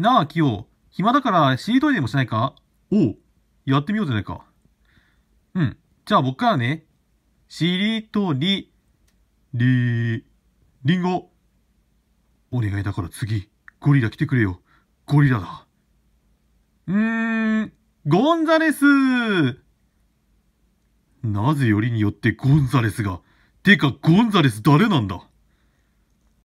なあ、キヨ。暇だから死にとりでもしないかおう。やってみようじゃないか。うん。じゃあ僕からね。しりとり、り、りんご。お願いだから次、ゴリラ来てくれよ。ゴリラだ。うーん、ゴンザレスなぜよりによってゴンザレスが、てかゴンザレス誰なんだ